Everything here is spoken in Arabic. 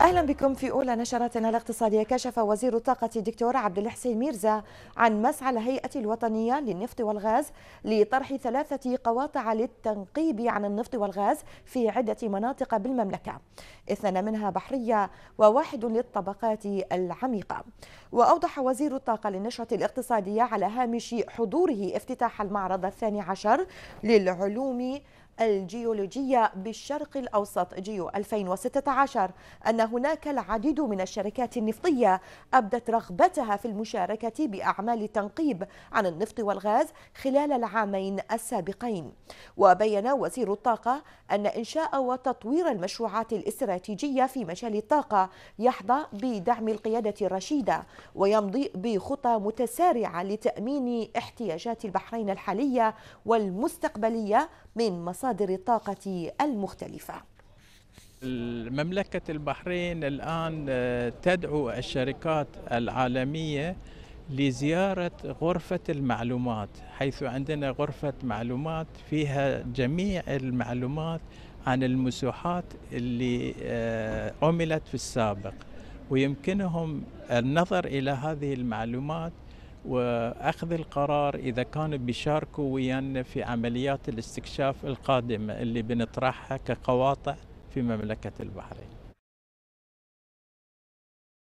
اهلا بكم في اولى نشراتنا الاقتصاديه كشف وزير الطاقه الدكتور عبد الحسين ميرزا عن مسعى الهيئه الوطنيه للنفط والغاز لطرح ثلاثه قواطع للتنقيب عن النفط والغاز في عده مناطق بالمملكه اثنان منها بحريه وواحد للطبقات العميقه واوضح وزير الطاقه للنشره الاقتصاديه على هامش حضوره افتتاح المعرض الثاني عشر للعلوم الجيولوجية بالشرق الأوسط جيو 2016 أن هناك العديد من الشركات النفطية أبدت رغبتها في المشاركة بأعمال التنقيب عن النفط والغاز خلال العامين السابقين وبين وزير الطاقة أن إنشاء وتطوير المشروعات الاستراتيجية في مجال الطاقة يحظى بدعم القيادة الرشيدة ويمضي بخطى متسارعة لتأمين احتياجات البحرين الحالية والمستقبلية من مصادر الطاقة المختلفة المملكة البحرين الآن آه، تدعو الشركات العالمية لزيارة غرفة المعلومات حيث عندنا غرفة معلومات فيها جميع المعلومات عن المسوحات اللي آه، عملت في السابق ويمكنهم النظر إلى هذه المعلومات واخذ القرار اذا كانوا بيشاركوا ويانا في عمليات الاستكشاف القادمه اللي بنطرحها كقواطع في مملكه البحرين